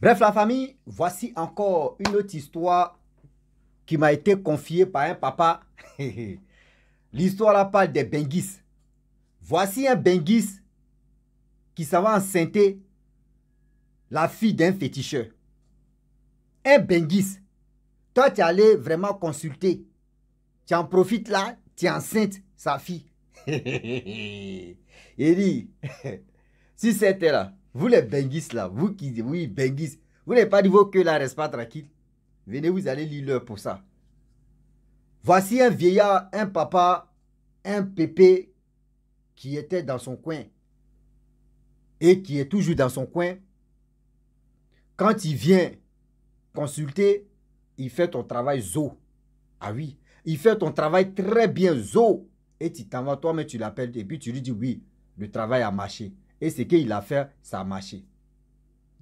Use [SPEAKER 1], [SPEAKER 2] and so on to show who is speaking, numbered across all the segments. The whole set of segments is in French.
[SPEAKER 1] Bref, la famille, voici encore une autre histoire qui m'a été confiée par un papa. L'histoire là parle des bengis. Voici un Benguis qui s'en va la fille d'un féticheur. Un bengis. Toi, tu allé vraiment consulter. Tu en profites là, tu es enceinte, sa fille. Il dit, si c'était là, vous les Benguis là, vous qui dites, oui, Benguis, vous n'avez pas dit vos queues là, reste pas tranquille. Venez, vous allez lire l'heure pour ça. Voici un vieillard, un papa, un pépé qui était dans son coin et qui est toujours dans son coin. Quand il vient consulter, il fait ton travail zo. Ah oui, il fait ton travail très bien zo. Et tu t'en vas toi mais tu l'appelles et puis tu lui dis oui, le travail a marché et ce qu'il a fait, ça a marché.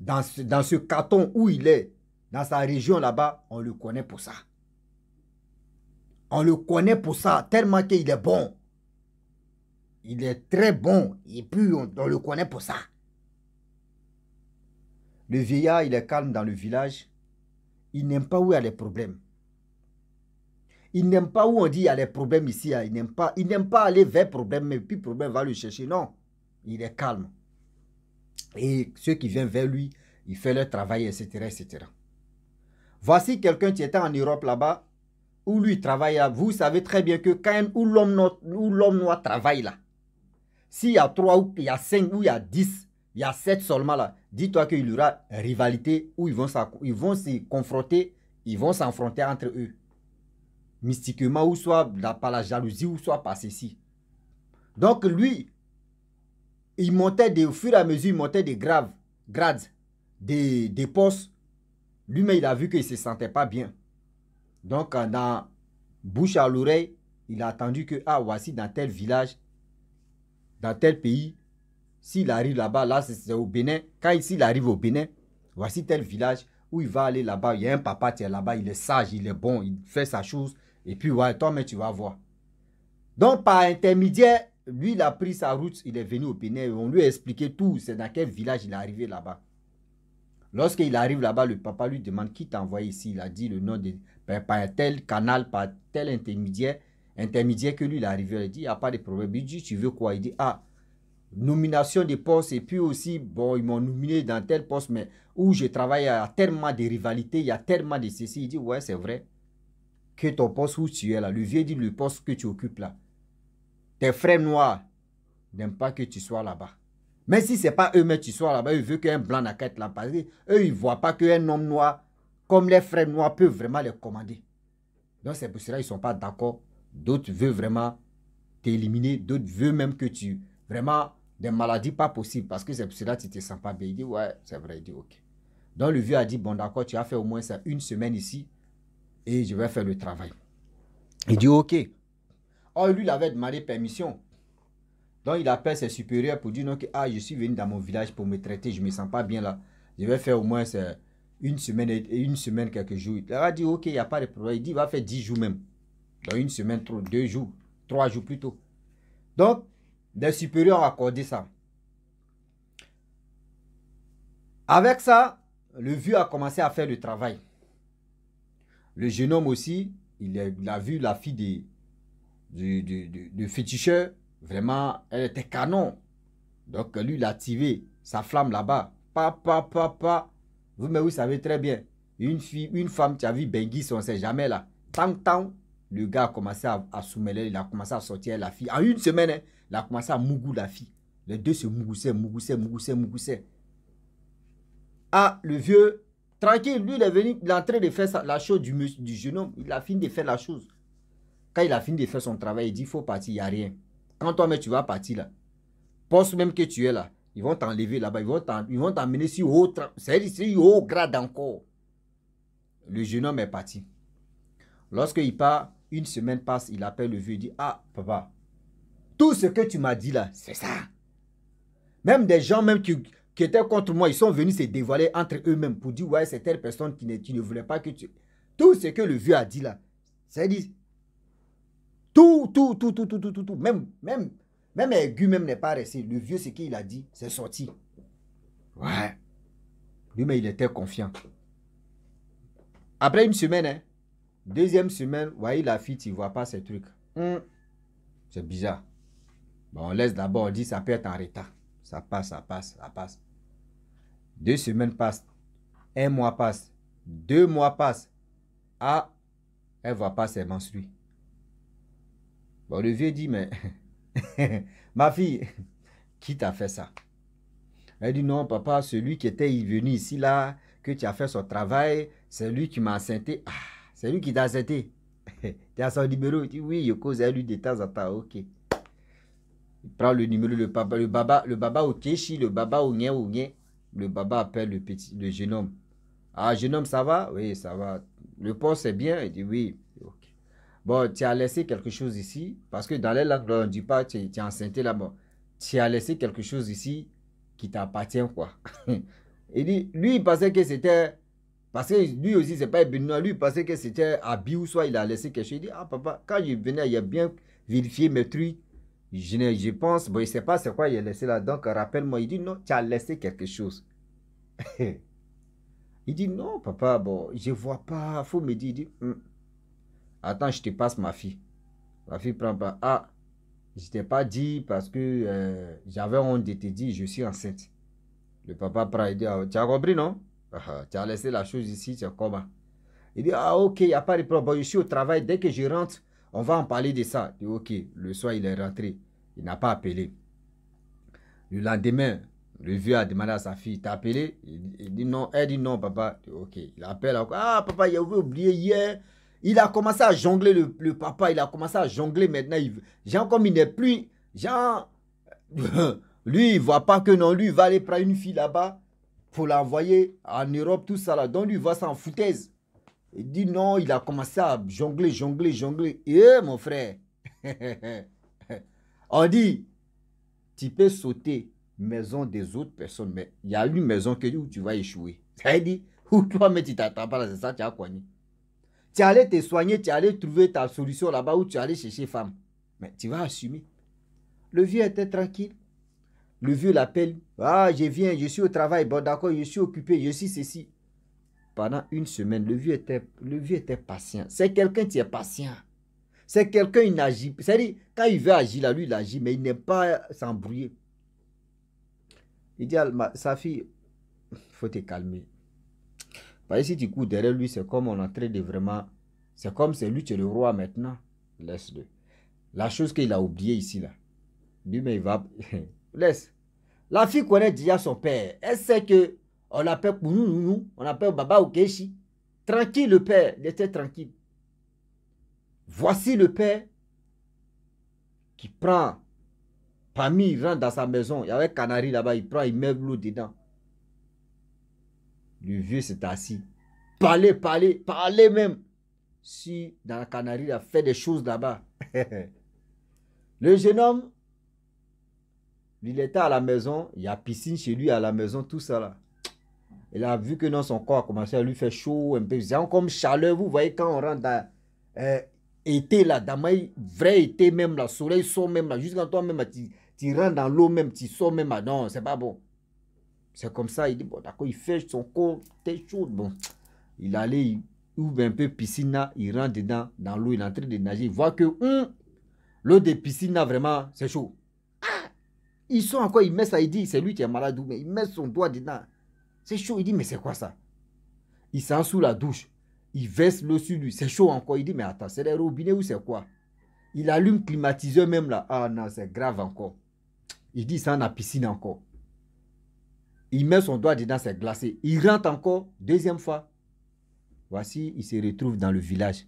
[SPEAKER 1] Dans ce, dans ce canton où il est, dans sa région là-bas, on le connaît pour ça. On le connaît pour ça, tellement qu'il est bon. Il est très bon, et puis on, le connaît pour ça. Le vieillard, il est calme dans le village. Il n'aime pas où il y a les problèmes. Il n'aime pas où on dit qu'il y a les problèmes ici. Il n'aime pas, il n'aime pas aller vers problème, mais puis problème va le chercher. Non, il est calme. Et ceux qui viennent vers lui, il fait leur travail, etc. etc. Voici quelqu'un qui était en Europe là-bas, où lui travaille Vous savez très bien que quand où l'homme noir, travaille là, s'il y a trois ou il y a cinq ou il y a dix, il y a sept seulement là, dis-toi qu'il y aura rivalité où ils vont, ils vont se confronter, ils vont s'enfronter entre eux. Mystiquement, ou soit par la jalousie, ou soit par ceci. Donc lui, il montait des, au fur et à mesure, il montait des graves, grades, des, postes. Lui-même, il a vu qu'il ne se sentait pas bien. Donc, dans bouche à l'oreille, il a attendu que, ah, voici dans tel village, dans tel pays, s'il arrive là-bas, là, c'est au Bénin. Quand il arrive au Bénin, voici tel village où il va aller là-bas. Il y a un papa qui est là-bas, il est sage, il est bon, il fait sa chose. Et puis, ouais, toi, mais tu vas voir. Donc, par intermédiaire lui, il a pris sa route, il est venu au Bénin on lui a expliqué tout, c'est dans quel village il est arrivé là-bas. Lorsqu'il arrive là-bas, le papa lui demande qui t'a envoyé ici. Il a dit le nom de par tel canal, par tel intermédiaire, intermédiaire que lui, il est arrivé. Il a dit, il n'y a pas de problème. Il dit, tu veux quoi Il dit, ah, nomination des postes et puis aussi, bon, ils m'ont nominé dans tel poste, mais où je travaille, il y a tellement de rivalités, il y a tellement de ceci. Il dit, ouais, c'est vrai que ton poste où tu es là, le vieux dit le poste que tu occupes là, tes frères noirs n'aiment pas que tu sois là-bas. Même si ce n'est pas eux, mais tu sois là-bas, ils veulent qu'un blanc n'acquitte là bas eux, ils ne voient pas qu'un homme noir, comme les frères noirs, peut vraiment les commander. Donc c'est pour cela qu'ils ne sont pas d'accord. D'autres veulent vraiment t'éliminer, d'autres veulent même que tu... Vraiment, des maladies pas possibles, parce que c'est pour cela que tu te sens pas bien. Il dit, ouais, c'est vrai, il dit, ok. Donc le vieux a dit, bon d'accord, tu as fait au moins ça une semaine ici, et je vais faire le travail. Il dit, ok. Or, oh, lui, il avait demandé permission. Donc, il appelle ses supérieurs pour dire que, ah, je suis venu dans mon village pour me traiter, je ne me sens pas bien là. Je vais faire au moins euh, une semaine et une semaine, quelques jours. Il a dit, ok, il n'y a pas de problème. Il dit, il va faire dix jours même. Dans une semaine, deux jours, trois jours plus tôt. Donc, des supérieurs ont accordé ça. Avec ça, le vieux a commencé à faire le travail. Le jeune homme aussi, il a vu la fille des du, du, féticheur, vraiment, elle était canon. Donc, lui, il a activé sa flamme là-bas. Papa, papa. Vous, mais vous savez très bien, une fille, une femme Tu as vu bengui on ne sait jamais là. Tant, tant, le gars a commencé à, à il a commencé à sortir la fille. En une semaine, hein, il a commencé à mougou la fille. Les deux se mougoussaient, mougoussaient, mougoussaient, mougoussaient. Ah, le vieux, tranquille, lui, il est venu, il est en train de faire la chose du, du jeune homme. Il a fini de faire la chose. Quand il a fini de faire son travail, il dit, il faut partir, il n'y a rien. Quand toi-même, tu vas partir là, pense même que tu es là, ils vont t'enlever là-bas, ils vont t'emmener sur haut, sur haut grade encore. Le jeune homme est parti. Lorsqu'il part, une semaine passe, il appelle le vieux, il dit, ah, papa, tout ce que tu m'as dit là, c'est ça. Même des gens même qui, étaient contre moi, ils sont venus se dévoiler entre eux-mêmes pour dire, ouais, c'est telle personne qui ne, qui ne voulait pas que tu... Tout ce que le vieux a dit là, c'est dit, tout, tout, tout, tout, tout, tout, tout, tout. Même, même, même aigu, même n'est pas resté. Le vieux, ce qu'il a dit, c'est sorti. Ouais. Lui, mais il était confiant. Après une semaine, hein. deuxième semaine, voyez la fille, il ne voit pas ces trucs. Hmm. c'est bizarre. Bon, on laisse d'abord, on dit ça peut être en retard. Ça passe, ça passe, ça passe. Deux semaines passent. Un mois passe. Deux mois passent. Ah, elle ne voit pas ses menstrues. Bon, le vieux dit, mais ma fille, qui t'a fait ça Elle dit, non, papa, celui qui était venu ici, là, que tu as fait son travail, c'est lui qui m'a enceinté. Ah, c'est lui qui t'a enceinté. tu as son numéro. Il dit, oui, cause à lui de temps en temps. Ok. Il prend le numéro, le papa, le baba, le baba au Keshi, le baba au Nien, au Nien. Le baba appelle le petit, le jeune homme. Ah, jeune homme, ça va? Oui, ça va. Le poste, c'est bien? Il dit, oui. Ok. Bon, tu as laissé quelque chose ici, parce que dans les langues, on ne dit pas, tu es enceinte là-bas. Tu as laissé quelque chose ici qui t'appartient, quoi. il dit, lui, il pensait que c'était. Parce que lui aussi, c'est pas Benoît, Lui, il pensait que c'était habit ou soit il a laissé quelque chose. Il dit, ah, papa, quand je venais, il a bien vérifié mes trucs. Je, je pense, bon, il ne sait pas c'est quoi il a laissé là. Donc, rappelle-moi. Il dit, non, tu as laissé quelque chose. il dit, non, papa, bon, je ne vois pas. faut me dire. Il dit, hum, Attends, je te passe ma fille. Ma fille prend pas. Ah, je t'ai pas dit parce que euh, j'avais honte de te dire, je suis enceinte. Le papa prend il dit, ah, tu as compris, non ah, ah, Tu as laissé la chose ici, tu as comment Il dit, ah ok, il n'y a pas de problème. je suis au travail, dès que je rentre, on va en parler de ça. Il dit, ok, le soir, il est rentré. Il n'a pas appelé. Le lendemain, le vieux a demandé à sa fille, t'as appelé il, dit non, elle dit non, papa. Il ok, il appelle Ah, papa, il avait oublié hier. Il a commencé à jongler le, papa, il a commencé à jongler maintenant. Il, genre, comme il n'est plus. Jean. lui, il voit pas que non, lui, il va aller prendre une fille là-bas pour l'envoyer en Europe, tout ça là. Donc, lui, il voit ça en foutaise. Il dit non, il a commencé à jongler, jongler, jongler. Eh, mon frère, on dit, tu peux sauter maison des autres personnes, mais il y a une maison que, où tu vas échouer. Ça dit, ou toi mais tu t'attends pas là, c'est ça, tu as quoi tu allais te soigner, tu allais trouver ta solution là-bas où tu allais chercher femme. Mais tu vas assumer. Le vieux était tranquille. Le vieux l'appelle. Ah, je viens, je suis au travail. Bon, d'accord, je suis occupé, je suis ceci. Pendant une semaine, le vieux était, le vieux était patient. C'est quelqu'un qui est patient. C'est quelqu'un, qui n'agit. C'est-à-dire, quand il veut agir, là, lui, il agit, mais il n'est pas s'embrouiller. Il dit à sa fille, faut te calmer ici bah, du tu derrière lui, c'est comme on est de vraiment. C'est comme c'est lui, tu le roi maintenant. Laisse-le. La chose qu'il a oubliée ici, là. lui mais il va. Laisse. La fille connaît déjà son père. Elle sait que on l'appelle pour nous, nous, On appelle Baba Okeshi. Tranquille, le père. Il était tranquille. Voici le père qui prend parmi, il rentre dans sa maison. Il y avait Canary là-bas. Il prend, il met l'eau dedans. Le vieux s'est assis. Parlez, parlez, parlez même. Si dans la Canarie, il a fait des choses là-bas. le jeune homme, il était à la maison, il y a piscine chez lui à la maison, tout ça là. Il a vu que dans son corps a commencé à lui faire chaud, un peu. comme chaleur, vous voyez, quand on rentre dans l'été euh, là, dans vrai été même, le soleil sort même là, jusqu'à toi même, tu, rentres dans l'eau même, tu sors même là. Non, c'est pas bon. C'est comme ça, il dit, bon, d'accord, il fait son corps, t'es chaud, Bon, il allait, il ouvre un peu piscine, là, il rentre dedans, dans l'eau, il est en train de nager, il voit que hum, l'eau de piscine, là, vraiment, c'est chaud. Ah, ils sont encore, il met ça, il dit, c'est lui qui est malade, mais il met son doigt dedans. C'est chaud, il dit, mais c'est quoi ça Il sent sous la douche, il verse l'eau sur lui, c'est chaud encore, il dit, mais attends, c'est les robinets ou c'est quoi Il allume climatiseur même là, ah non, c'est grave encore. Il dit, ça en la piscine encore. Il met son doigt dedans, c'est glacé. Il rentre encore, deuxième fois. Voici, il se retrouve dans le village.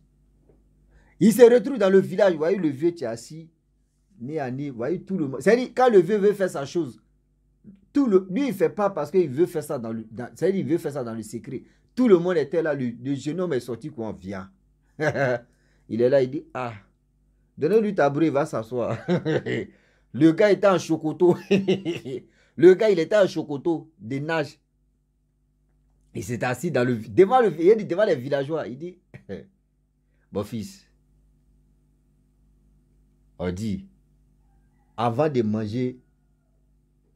[SPEAKER 1] Il se retrouve dans le village. Vous voyez, le vieux, qui est assis, nez à nez. Vous voyez, tout le monde. C'est-à-dire, quand le vieux veut faire sa chose, tout le, lui, il ne fait pas parce qu'il veut faire ça dans le, il veut faire ça dans le secret. Tout le monde était là. Le, jeune homme est sorti on vient. il est là, il dit, ah, donnez lui ta il va s'asseoir. le gars était en chocoto. Le gars, il était à Chocoto, des nages. Il s'est assis dans le, devant, devant les villageois. Il dit Mon fils, on dit avant de manger,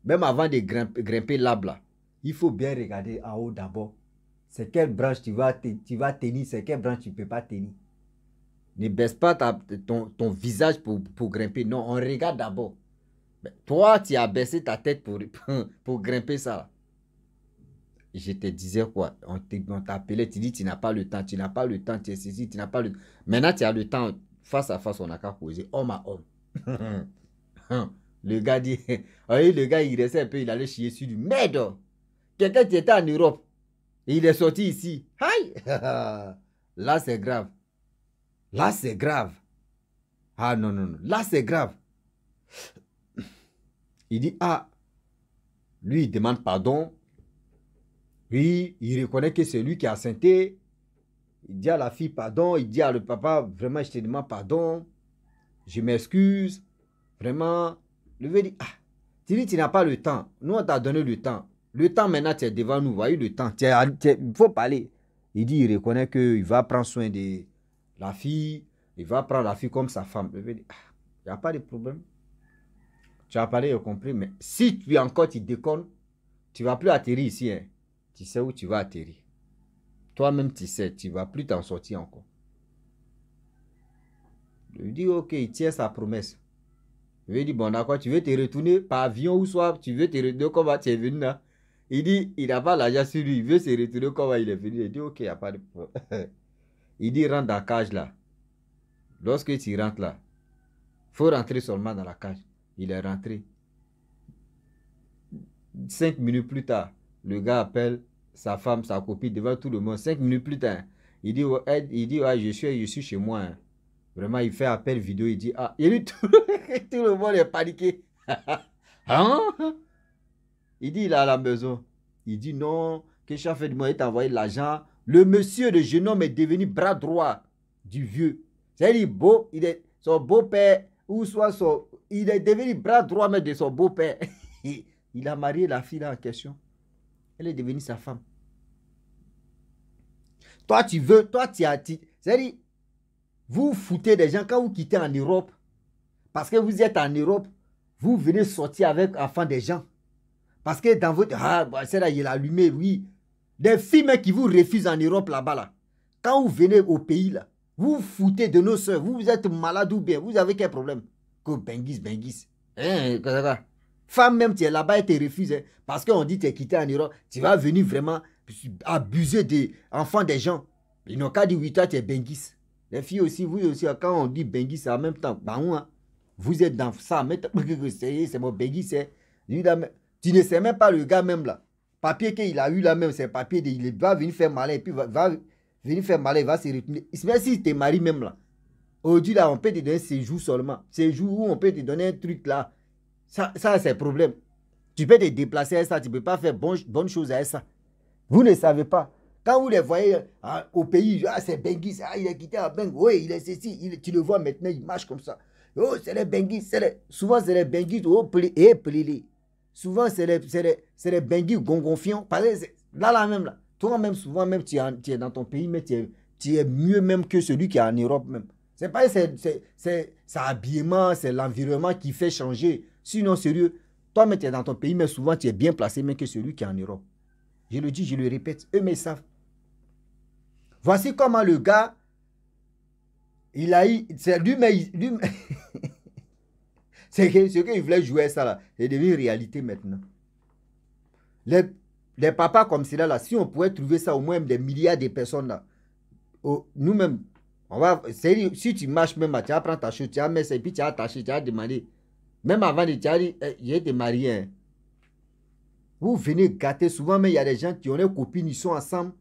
[SPEAKER 1] même avant de grimper, grimper l'arbre, il faut bien regarder en haut d'abord. C'est quelle branche tu vas, tenir, c'est quelle branche tu ne peux pas tenir. Ne baisse pas ton, visage pour grimper. Non, on regarde d'abord toi, tu as baissé ta tête pour, pour, grimper ça. Je te disais quoi On t'appelait, tu dis tu n'as pas le temps, tu n'as pas le temps, tu es saisi, tu n'as pas le temps. Maintenant, tu as le temps. Face à face, on a qu'à poser homme à homme. le gars dit, le gars, il restait un peu, il allait chier sur du merde. Quelqu'un qui était en Europe, il est sorti ici. Aïe Là, c'est grave. Là, c'est grave. Ah non, non, non. Là, c'est grave. Il dit, ah, lui, il demande pardon. Lui, il reconnaît que c'est lui qui a sainté. Il dit à la fille pardon. Il dit à le papa, vraiment, je te demande pardon. Je m'excuse. Vraiment. Le veut dit, ah, tu dis, tu n'as pas le temps. Nous, on t'a donné le temps. Le temps, maintenant, tu es devant nous. Voyez le temps. Il faut parler. Il dit, il reconnaît qu'il va prendre soin de la fille. Il va prendre la fille comme sa femme. Le veut dit, ah, il n'y a pas de problème. Tu as parlé, j'ai compris, mais si tu es encore tu déconnes, tu ne vas plus atterrir ici. Hein. Tu sais où tu vas atterrir. Toi-même, tu sais, tu ne vas plus t'en sortir encore. Je lui dis, ok, il tient sa promesse. Je lui dis, bon, d'accord, tu veux te retourner par avion ou soit tu veux te retourner comment tu es venu là. Hein? Il dit, il n'a pas l'argent sur lui, il veut se retourner comment il est venu. Il dit, ok, il n'y a pas de problème. il dit, rentre dans la cage là. Lorsque tu rentres là, il faut rentrer seulement dans la cage. Il est rentré. Cinq minutes plus tard, le gars appelle sa femme, sa copine devant tout le monde. Cinq minutes plus tard, il dit, oh, il dit ah, je, suis, je suis chez moi. Hein. Vraiment, il fait appel vidéo, il dit, ah, il est tout, tout le monde est paniqué. hein? Il dit, il est à la maison. Il dit, non, que à fait de moi, il t'a envoyé l'argent. Le monsieur, le jeune homme, est devenu bras droit du vieux. C'est-à-dire, beau, il est, son beau-père, ou soit son, il est devenu bras droit mais de son beau-père. Il a marié la fille là en question. Elle est devenue sa femme. Toi, tu veux, toi, tu as... cest à vous foutez des gens quand vous quittez en Europe. Parce que vous êtes en Europe, vous venez sortir avec enfant des gens. Parce que dans votre... Ah, bah, c'est là, il a allumé, oui. Des mais qui vous refusent en Europe là-bas, là. Quand vous venez au pays, là, vous, foutez de nos soeurs. vous êtes malade ou bien. Vous avez quel problème que Bengis, Bengis. Hein, Femme même, tu es là-bas et te refuse. Hein. parce qu'on dit que tu es quitté en Europe. Tu vas venir vraiment abuser des enfants des gens. Ils n'ont qu'à dire oui, toi, tu es Bengis. Les filles aussi, vous aussi, quand on dit Bengis en même temps, bah, vous êtes dans ça. mais C'est mon Bengis. Hein. Tu ne sais même pas le gars même là. Papier qu'il a eu là même, c'est papier. il va venir faire mal Et puis va, venir faire mal Il va se retourner. Même tu es marié même là. Aujourd'hui, là, on peut te donner ces jours seulement. Ces jours où on peut te donner un truc là. Ça, ça c'est problème. Tu peux te déplacer avec ça, tu ne peux pas faire bon, bonne chose à ça. Vous ne savez pas. Quand vous les voyez ah, au pays, ah, c'est Benguis, ah, il a quitté la Bengue. oui, il est ceci, tu le vois maintenant, il marche comme ça. Oh, c'est les Benguis, souvent c'est les Benguis, oh, et eh, les. Souvent c'est les, les, les Benguis gongonfiants. là, là même, Toi-même, souvent même, tu es, dans ton pays, mais tu es, tu es mieux même que celui qui est en Europe même. C'est pas c'est ça habillement, c'est l'environnement qui fait changer. Sinon, sérieux, toi-même, tu es dans ton pays, mais souvent, tu es bien placé, même que celui qui est en Europe. Je le dis, je le répète, eux, mais savent. Voici comment le gars, il a eu. C'est lui, mais. c'est que ce qu'il voulait jouer, ça, là, c'est devenu réalité maintenant. Les, les papas comme cela, là, si on pouvait trouver ça au moins des milliards de personnes, là, nous-mêmes, on va, si tu marches même, tu vas prendre ta chose, tu as mettre ça, et puis tu vas tâcher, tu vas demander. Même avant de dire, y a des Vous venez gâter souvent, mais il y a des gens qui ont des copines, ils sont ensemble.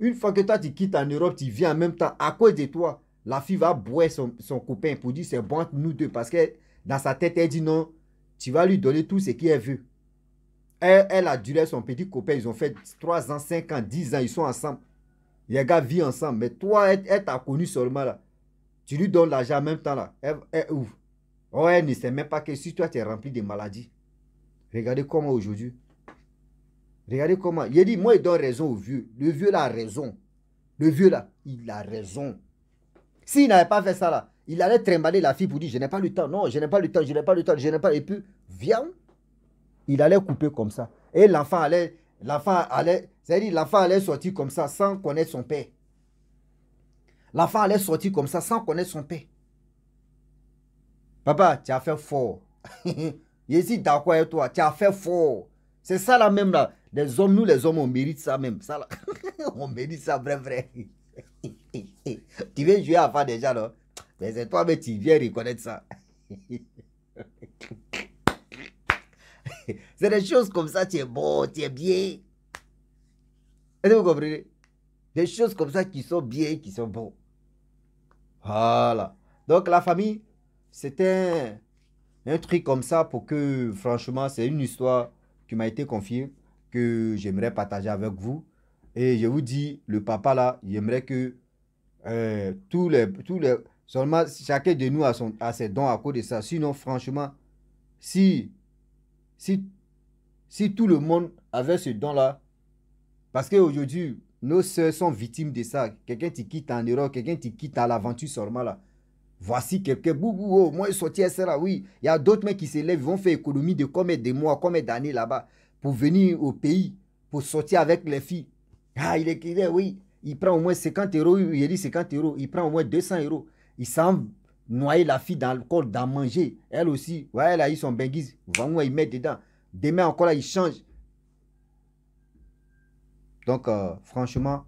[SPEAKER 1] Une fois que toi, tu quittes en Europe, tu viens en même temps. À cause de toi, la fille va boire son, copain pour dire c'est bon nous deux. Parce que dans sa tête, elle dit non, tu vas lui donner tout ce qu'elle veut. Elle, elle a duré son petit copain, ils ont fait 3 ans, 5 ans, 10 ans, ils sont ensemble. Les gars vivent ensemble. Mais toi, elle, t'a connu seulement là. Tu lui donnes l'argent en même temps là. Elle, oh, ne sait même pas que si toi, tu es rempli de maladies. Regardez comment aujourd'hui. Regardez comment. Il dit, moi, il donne raison au vieux. Le vieux là a raison. Le vieux là, il a raison. S'il n'avait pas fait ça là, il allait trimballer la fille pour dire, je n'ai pas le temps. Non, je n'ai pas le temps, je n'ai pas le temps, je n'ai pas. Et puis, viens. Il allait couper comme ça. Et l'enfant allait L'enfant allait, c'est-à-dire l'enfant allait sortir comme ça sans connaître son père. L'enfant allait sortir comme ça sans connaître son père. Papa, tu as fait fort. Je dit d'accord avec toi, tu as fait fort. C'est ça là même là. Les hommes, nous les hommes, on mérite ça même. Ça là. on mérite ça, vrai, vrai. tu viens jouer à avant déjà non Mais c'est toi, mais tu viens reconnaître ça. c'est des choses comme ça, tu es bon, tu es bien. Est-ce vous comprenez Des choses comme ça qui sont bien, qui sont bons. Voilà. Donc la famille, c'était un, un truc comme ça pour que, franchement, c'est une histoire qui m'a été confiée, que j'aimerais partager avec vous. Et je vous dis, le papa là, j'aimerais que euh, tous les, tous les, seulement chacun de nous a, son, a ses dons à cause de ça. Sinon, franchement, si si, si tout le monde avait ce don-là, parce qu'aujourd'hui, nos soeurs sont victimes de ça. Quelqu'un qui quitte en Europe quelqu'un qui quitte à l'aventure sûrement. là. Voici quelqu'un, boubou, oh, moi je suis sorti là oui. Il y a d'autres mecs qui s'élèvent, vont faire économie de combien de mois, combien d'années là-bas, pour venir au pays, pour sortir avec les filles. Ah, il est, il oui, il prend au moins 50 euros, il dit 50 euros, il prend au moins 200 euros. Il s'en noyer la fille dans l'alcool, d'en manger. Elle aussi, ouais, elle a eu son benguise. Vraiment, il met dedans. Demain encore, là, il change. Donc, euh, franchement,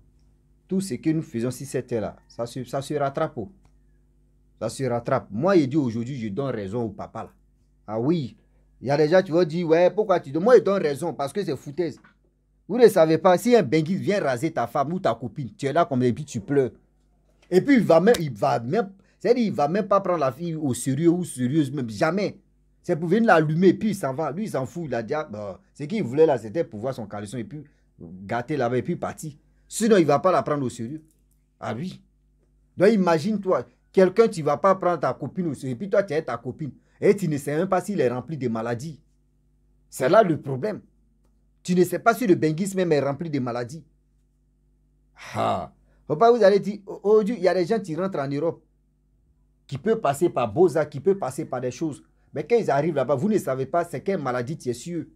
[SPEAKER 1] tout ce que nous faisons si c'était là, ça se, ça se rattrape. Oh. Ça se rattrape. Moi, il dit aujourd'hui, je donne raison au papa. Là. Ah oui, il y a des gens qui vont dire, ouais, pourquoi tu donnes Moi, je donne raison parce que c'est foutaise. Vous ne savez pas, si un benguise vient raser ta femme ou ta copine, tu es là comme des puis tu pleures. Et puis, il va même, il va même c'est-à-dire, il ne va même pas prendre la fille au sérieux ou sérieuse, même jamais. C'est pour venir l'allumer, puis il s'en va. Lui, il s'en fout. Il a dit, ah, bah, ce qu'il voulait là, c'était pour voir son caleçon et puis gâter là-bas et puis partir. Sinon, il ne va pas la prendre au sérieux. Ah oui. Donc, imagine-toi, quelqu'un, tu ne vas pas prendre ta copine au sérieux, et puis toi, tu es ta copine. Et tu ne sais même pas s'il est rempli de maladies. C'est là le problème. Tu ne sais pas si le benguisme même est rempli de maladies. Ah. pas vous allez dire, oh, oh Dieu, il y a des gens qui rentrent en Europe qui peut passer par Boza, qui peut passer par des choses. Mais quand ils arrivent là-bas, vous ne savez pas c'est quelle maladie tu es eux.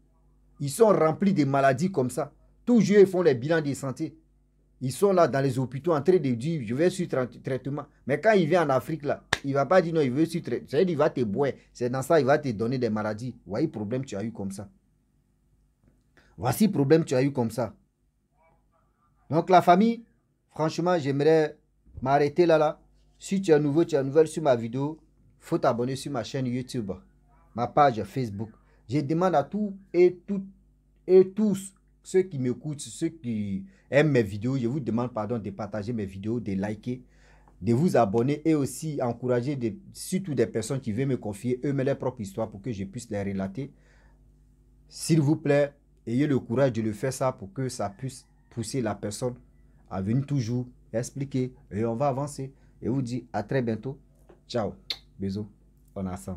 [SPEAKER 1] Ils sont remplis de maladies comme ça. Toujours, ils font les bilans de santé. Ils sont là dans les hôpitaux en train de dire je vais sur traitement. Mais quand il vient en Afrique là, il va pas dire non, il veut sur traitement. C'est-à-dire, il va te boire. C'est dans ça, il va te donner des maladies. Voyez problème tu as eu comme ça. Voici problème tu as eu comme ça. Donc la famille, franchement, j'aimerais m'arrêter là là. Si tu es nouveau, tu es nouvelle sur ma vidéo, faut t'abonner sur ma chaîne YouTube, ma page Facebook. Je demande à tous et toutes et tous ceux qui m'écoutent, ceux qui aiment mes vidéos, je vous demande pardon de partager mes vidéos, de liker, de vous abonner et aussi encourager des, surtout des personnes qui veulent me confier eux-mêmes leurs propres histoires pour que je puisse les relater. S'il vous plaît, ayez le courage de le faire ça pour que ça puisse pousser la personne à venir toujours expliquer et on va avancer et vous dis à très bientôt. Ciao. Bisous. On a